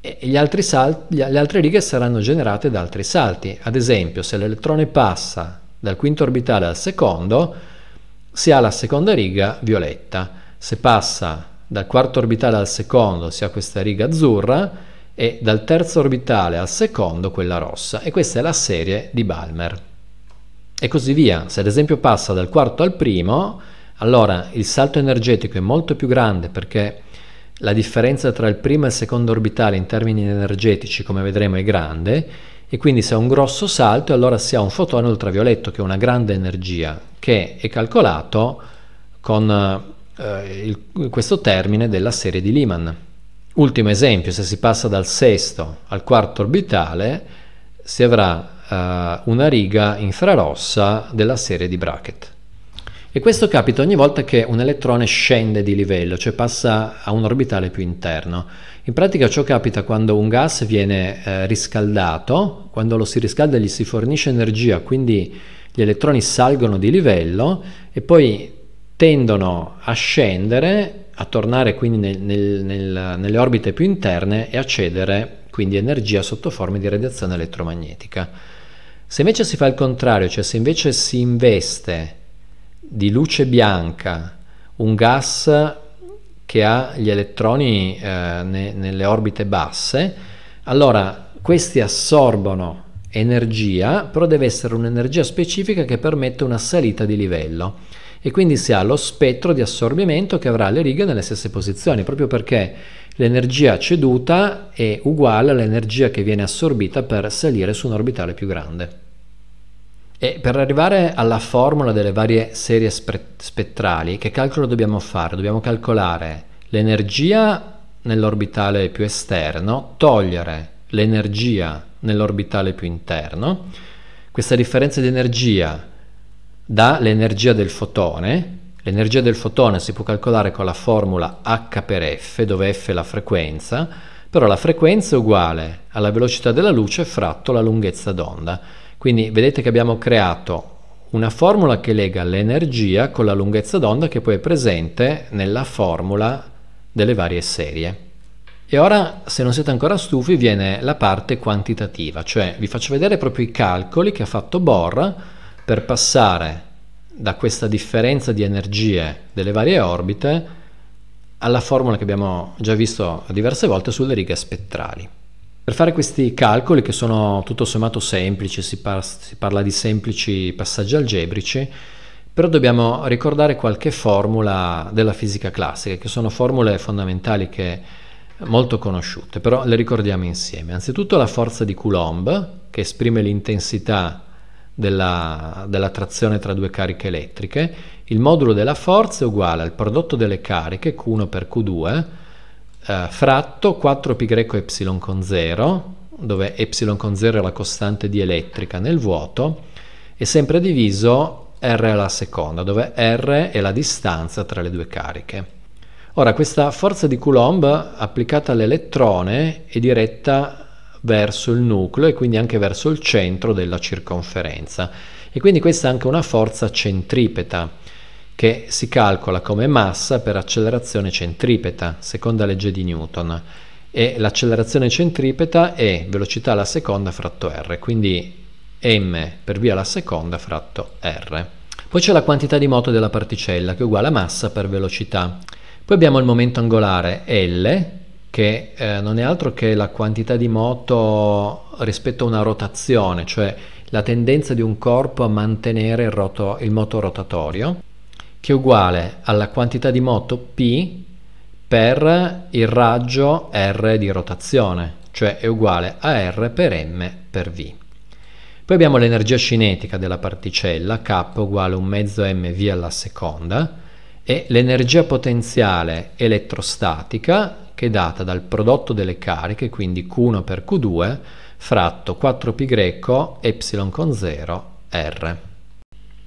e salti, le altre righe saranno generate da altri salti. Ad esempio, se l'elettrone passa dal quinto orbitale al secondo, si ha la seconda riga violetta. Se passa dal quarto orbitale al secondo si ha questa riga azzurra e dal terzo orbitale al secondo quella rossa e questa è la serie di Balmer. E così via. Se ad esempio passa dal quarto al primo, allora il salto energetico è molto più grande perché la differenza tra il primo e il secondo orbitale in termini energetici, come vedremo, è grande e quindi se ha un grosso salto allora si ha un fotone ultravioletto che è una grande energia che è calcolato con eh, il, questo termine della serie di Lehman. Ultimo esempio, se si passa dal sesto al quarto orbitale si avrà eh, una riga infrarossa della serie di Brackett. E questo capita ogni volta che un elettrone scende di livello, cioè passa a un orbitale più interno. In pratica ciò capita quando un gas viene eh, riscaldato, quando lo si riscalda gli si fornisce energia, quindi gli elettroni salgono di livello e poi tendono a scendere, a tornare quindi nel, nel, nel, nelle orbite più interne e a cedere quindi energia sotto forma di radiazione elettromagnetica. Se invece si fa il contrario, cioè se invece si investe di luce bianca un gas che ha gli elettroni eh, ne, nelle orbite basse, allora questi assorbono energia, però deve essere un'energia specifica che permette una salita di livello e quindi si ha lo spettro di assorbimento che avrà le righe nelle stesse posizioni, proprio perché l'energia ceduta è uguale all'energia che viene assorbita per salire su un orbitale più grande. E per arrivare alla formula delle varie serie spettrali, che calcolo dobbiamo fare? Dobbiamo calcolare l'energia nell'orbitale più esterno, togliere l'energia nell'orbitale più interno. Questa differenza di energia dà l'energia del fotone. L'energia del fotone si può calcolare con la formula H per F, dove F è la frequenza, però la frequenza è uguale alla velocità della luce fratto la lunghezza d'onda. Quindi vedete che abbiamo creato una formula che lega l'energia con la lunghezza d'onda che poi è presente nella formula delle varie serie. E ora, se non siete ancora stufi, viene la parte quantitativa, cioè vi faccio vedere proprio i calcoli che ha fatto Bohr per passare da questa differenza di energie delle varie orbite alla formula che abbiamo già visto diverse volte sulle righe spettrali. Per fare questi calcoli, che sono tutto sommato semplici, si, par- si, parla di semplici passaggi algebrici, però dobbiamo ricordare qualche formula della fisica classica, che sono formule fondamentali che molto conosciute, però le ricordiamo insieme. Anzitutto la forza di Coulomb, che esprime l'intensità della, della, trazione tra due cariche elettriche, il modulo della forza è uguale al prodotto delle cariche Q1 per Q2 eh, fratto 4πy con 0, dove y con 0 è la costante di elettrica nel vuoto, e sempre diviso r alla seconda, dove r è la distanza tra le due cariche. Ora, questa forza di Coulomb applicata all'elettrone è diretta verso il nucleo e quindi anche verso il centro della circonferenza. E quindi questa è anche una forza centripeta che si calcola come massa per accelerazione centripeta, seconda legge di Newton. E l'accelerazione centripeta è velocità alla seconda fratto r, quindi m per via alla seconda fratto r. Poi c'è la quantità di moto della particella che è uguale a massa per velocità. Poi abbiamo il momento angolare L, che eh, non è altro che la quantità di moto rispetto a una rotazione, cioè la tendenza di un corpo a mantenere il, roto, il moto rotatorio, che è uguale alla quantità di moto P per il raggio R di rotazione, cioè è uguale a R per M per V. Poi abbiamo l'energia cinetica della particella, K uguale a un mezzo mv alla seconda, è l'energia potenziale elettrostatica che è data dal prodotto delle cariche, quindi Q1 per Q2, fratto 4π epsilon con 0 R.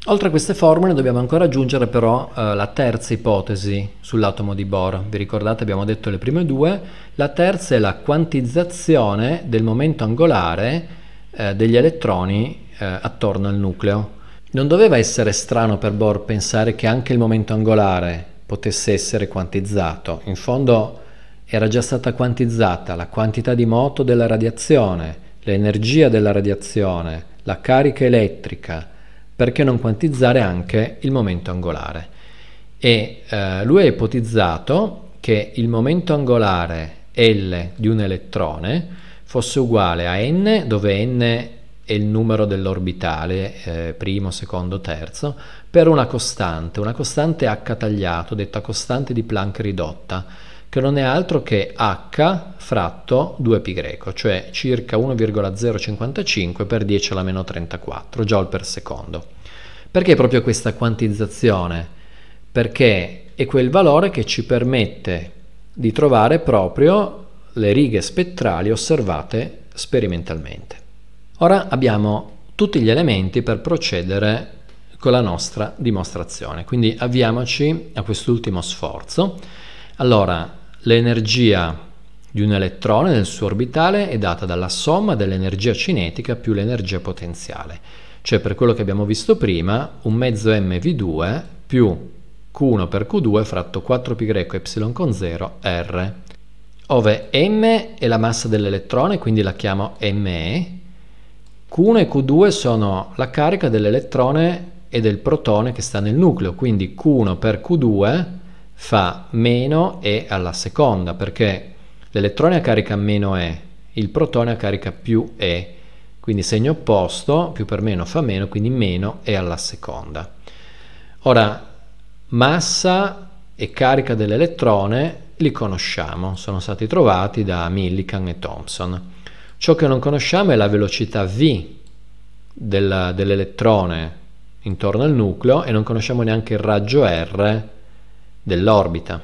Oltre a queste formule dobbiamo ancora aggiungere però eh, la terza ipotesi sull'atomo di Bohr. Vi ricordate abbiamo detto le prime due. La terza è la quantizzazione del momento angolare eh, degli elettroni eh, attorno al nucleo. Non doveva essere strano per Bohr pensare che anche il momento angolare potesse essere quantizzato. In fondo era già stata quantizzata la quantità di moto della radiazione, l'energia della radiazione, la carica elettrica. Perché non quantizzare anche il momento angolare? E eh, lui ha ipotizzato che il momento angolare L di un elettrone fosse uguale a n, dove n e il numero dell'orbitale eh, primo, secondo, terzo per una costante, una costante h tagliato, detta costante di Planck ridotta, che non è altro che h fratto 2π, cioè circa 1,055 per 10 alla meno 34 joule per secondo. Perché proprio questa quantizzazione? Perché è quel valore che ci permette di trovare proprio le righe spettrali osservate sperimentalmente. Ora abbiamo tutti gli elementi per procedere con la nostra dimostrazione, quindi avviamoci a quest'ultimo sforzo. Allora, l'energia di un elettrone nel suo orbitale è data dalla somma dell'energia cinetica più l'energia potenziale, cioè per quello che abbiamo visto prima, un mezzo mv2 più q1 per q2 fratto 4π y con 0 r, ove m è la massa dell'elettrone, quindi la chiamo me, Q1 e Q2 sono la carica dell'elettrone e del protone che sta nel nucleo, quindi Q1 per Q2 fa meno E alla seconda, perché l'elettrone ha carica meno E, il protone ha carica più E, quindi segno opposto, più per meno fa meno, quindi meno E alla seconda. Ora, massa e carica dell'elettrone li conosciamo, sono stati trovati da Millikan e Thomson. Ciò che non conosciamo è la velocità v del, dell'elettrone intorno al nucleo e non conosciamo neanche il raggio r dell'orbita.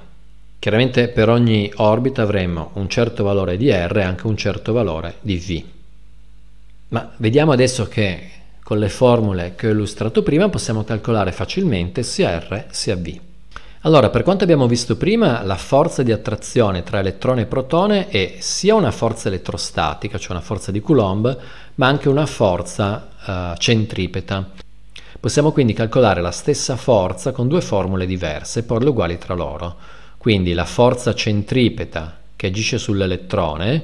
Chiaramente per ogni orbita avremo un certo valore di r e anche un certo valore di v. Ma vediamo adesso che con le formule che ho illustrato prima possiamo calcolare facilmente sia r sia v. Allora, per quanto abbiamo visto prima, la forza di attrazione tra elettrone e protone è sia una forza elettrostatica, cioè una forza di Coulomb, ma anche una forza eh, centripeta. Possiamo quindi calcolare la stessa forza con due formule diverse e porle uguali tra loro. Quindi la forza centripeta che agisce sull'elettrone,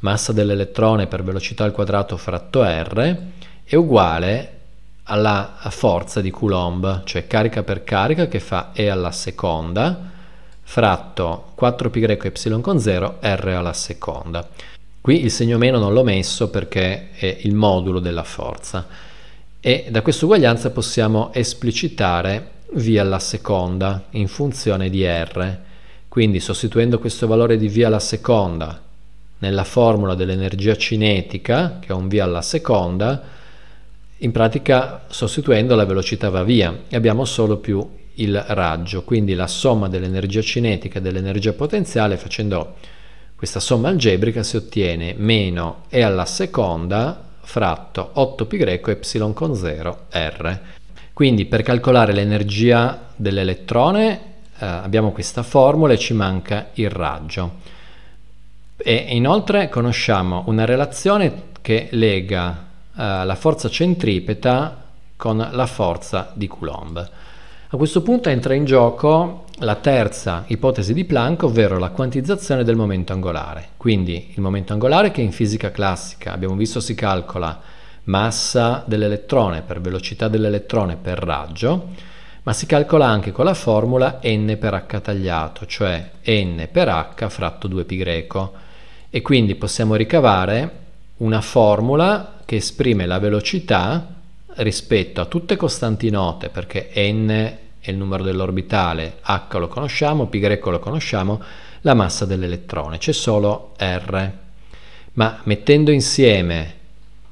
massa dell'elettrone per velocità al quadrato fratto r, è uguale alla forza di Coulomb, cioè carica per carica che fa E alla seconda fratto 4πy π con 0 r alla seconda. Qui il segno meno non l'ho messo perché è il modulo della forza e da questa uguaglianza possiamo esplicitare v alla seconda in funzione di r. Quindi sostituendo questo valore di v alla seconda nella formula dell'energia cinetica, che è un v alla seconda, in pratica sostituendo la velocità va via e abbiamo solo più il raggio, quindi la somma dell'energia cinetica e dell'energia potenziale facendo questa somma algebrica si ottiene meno e alla seconda fratto 8π epsilon con 0 r. Quindi per calcolare l'energia dell'elettrone eh, abbiamo questa formula e ci manca il raggio. E inoltre conosciamo una relazione che lega eh, la forza centripeta con la forza di Coulomb. A questo punto entra in gioco la terza ipotesi di Planck, ovvero la quantizzazione del momento angolare. Quindi il momento angolare che in fisica classica abbiamo visto si calcola massa dell'elettrone per velocità dell'elettrone per raggio, ma si calcola anche con la formula n per h tagliato, cioè n per h fratto 2π greco. E quindi possiamo ricavare una formula che esprime la velocità rispetto a tutte costanti note, perché n è il numero dell'orbitale, h lo conosciamo, π lo conosciamo, la massa dell'elettrone, c'è solo r. Ma mettendo insieme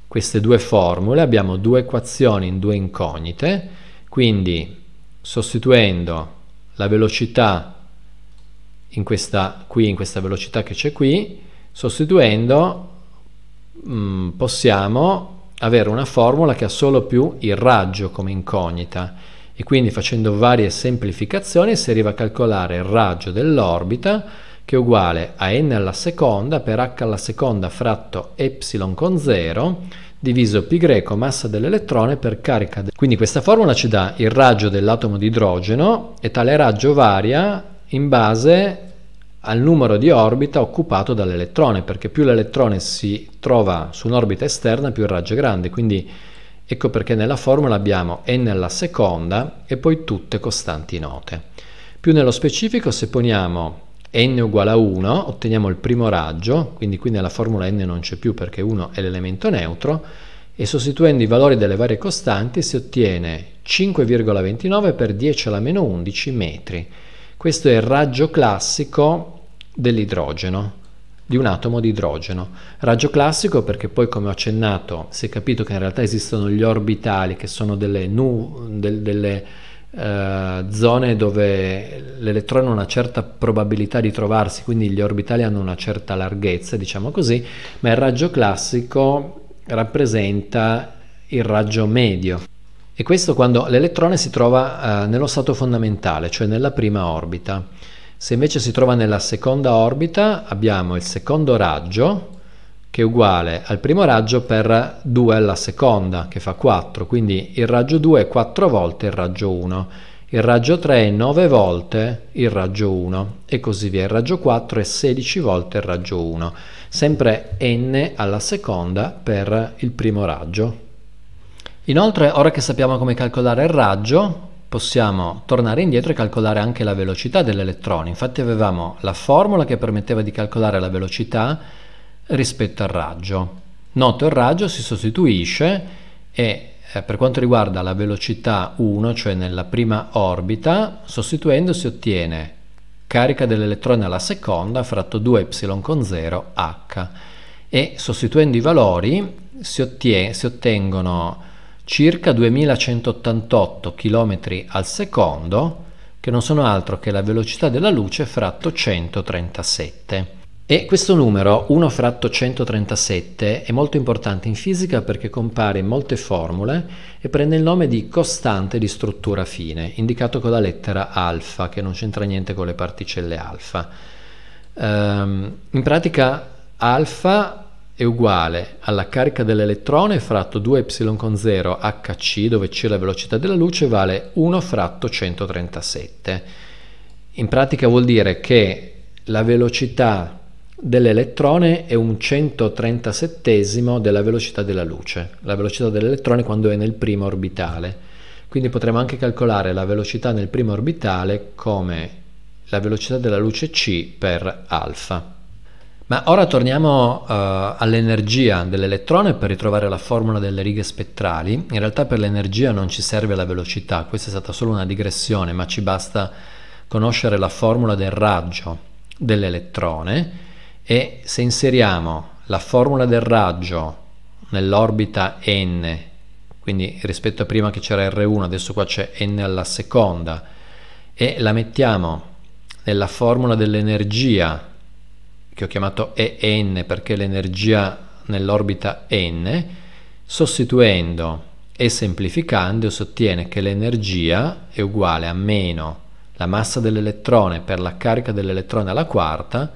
queste due formule abbiamo due equazioni in due incognite, quindi sostituendo la velocità in questa, qui, in questa velocità che c'è qui, sostituendo mh, mm, possiamo avere una formula che ha solo più il raggio come incognita e quindi facendo varie semplificazioni si arriva a calcolare il raggio dell'orbita che è uguale a n alla seconda per h alla seconda fratto epsilon con 0 diviso π massa dell'elettrone per carica. Quindi questa formula ci dà il raggio dell'atomo di idrogeno e tale raggio varia in base al numero di orbita occupato dall'elettrone, perché più l'elettrone si trova su un'orbita esterna, più il raggio è grande. Quindi ecco perché nella formula abbiamo n alla seconda e poi tutte costanti note. Più nello specifico, se poniamo n uguale a 1, otteniamo il primo raggio, quindi qui nella formula n non c'è più perché 1 è l'elemento neutro, e sostituendo i valori delle varie costanti si ottiene 5,29 per 10 alla meno 11 metri questo è il raggio classico dell'idrogeno, di un atomo di idrogeno. Raggio classico perché poi, come ho accennato, si è capito che in realtà esistono gli orbitali, che sono delle, nu, del, delle eh, zone dove l'elettrone ha una certa probabilità di trovarsi, quindi gli orbitali hanno una certa larghezza, diciamo così, ma il raggio classico rappresenta il raggio medio. E questo quando l'elettrone si trova eh, nello stato fondamentale, cioè nella prima orbita. Se invece si trova nella seconda orbita abbiamo il secondo raggio che è uguale al primo raggio per 2 alla seconda che fa 4, quindi il raggio 2 è 4 volte il raggio 1, il raggio 3 è 9 volte il raggio 1 e così via, il raggio 4 è 16 volte il raggio 1, sempre n alla seconda per il primo raggio. Inoltre, ora che sappiamo come calcolare il raggio, possiamo tornare indietro e calcolare anche la velocità dell'elettrone. Infatti avevamo la formula che permetteva di calcolare la velocità rispetto al raggio. Noto il raggio si sostituisce e eh, per quanto riguarda la velocità 1, cioè nella prima orbita, sostituendo si ottiene carica dell'elettrone alla seconda fratto 2y con 0 h e sostituendo i valori si, ottie, si ottengono circa 2188 km al secondo, che non sono altro che la velocità della luce fratto 137. E questo numero 1 fratto 137 è molto importante in fisica perché compare in molte formule e prende il nome di costante di struttura fine, indicato con la lettera alfa, che non c'entra niente con le particelle alfa. Um, in pratica alfa è uguale alla carica dell'elettrone fratto 2y con 0 hc, dove c è la velocità della luce, vale 1 fratto 137. In pratica vuol dire che la velocità dell'elettrone è un 137 della velocità della luce, la velocità dell'elettrone quando è nel primo orbitale. Quindi potremmo anche calcolare la velocità nel primo orbitale come la velocità della luce c per alfa. Ma ora torniamo uh, all'energia dell'elettrone per ritrovare la formula delle righe spettrali. In realtà per l'energia non ci serve la velocità, questa è stata solo una digressione, ma ci basta conoscere la formula del raggio dell'elettrone e se inseriamo la formula del raggio nell'orbita n, quindi rispetto a prima che c'era r1, adesso qua c'è n alla seconda, e la mettiamo nella formula dell'energia che ho chiamato EN perché l'energia nell'orbita N, sostituendo e semplificando si ottiene che l'energia è uguale a meno la massa dell'elettrone per la carica dell'elettrone alla quarta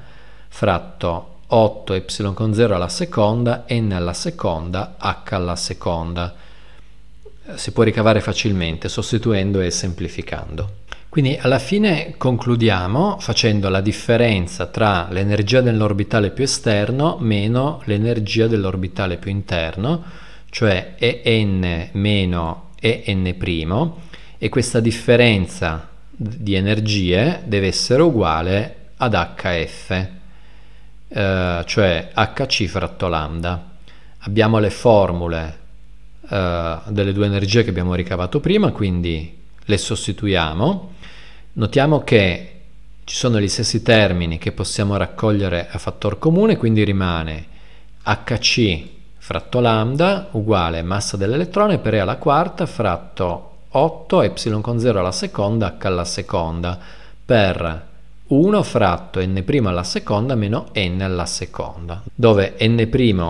fratto 8y0 alla seconda, n alla seconda, h alla seconda. Si può ricavare facilmente sostituendo e semplificando. Quindi alla fine concludiamo facendo la differenza tra l'energia dell'orbitale più esterno meno l'energia dell'orbitale più interno, cioè En meno En', e questa differenza di energie deve essere uguale ad HF, eh, cioè hc fratto lambda. Abbiamo le formule eh, delle due energie che abbiamo ricavato prima, quindi le sostituiamo Notiamo che ci sono gli stessi termini che possiamo raccogliere a fattor comune, quindi rimane hc fratto lambda uguale massa dell'elettrone per e alla quarta fratto 8 epsilon con 0 alla seconda h alla seconda per 1 fratto n' alla seconda meno n alla seconda, dove n'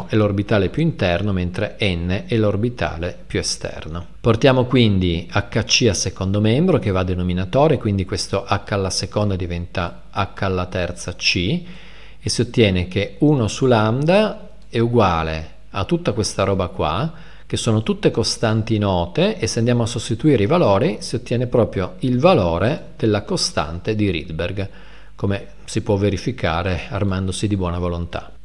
è l'orbitale più interno mentre n è l'orbitale più esterno. Portiamo quindi hc a secondo membro che va a denominatore, quindi questo h alla seconda diventa h alla terza c e si ottiene che 1 su lambda è uguale a tutta questa roba qua, che sono tutte costanti note e se andiamo a sostituire i valori si ottiene proprio il valore della costante di Rydberg come si può verificare armandosi di buona volontà.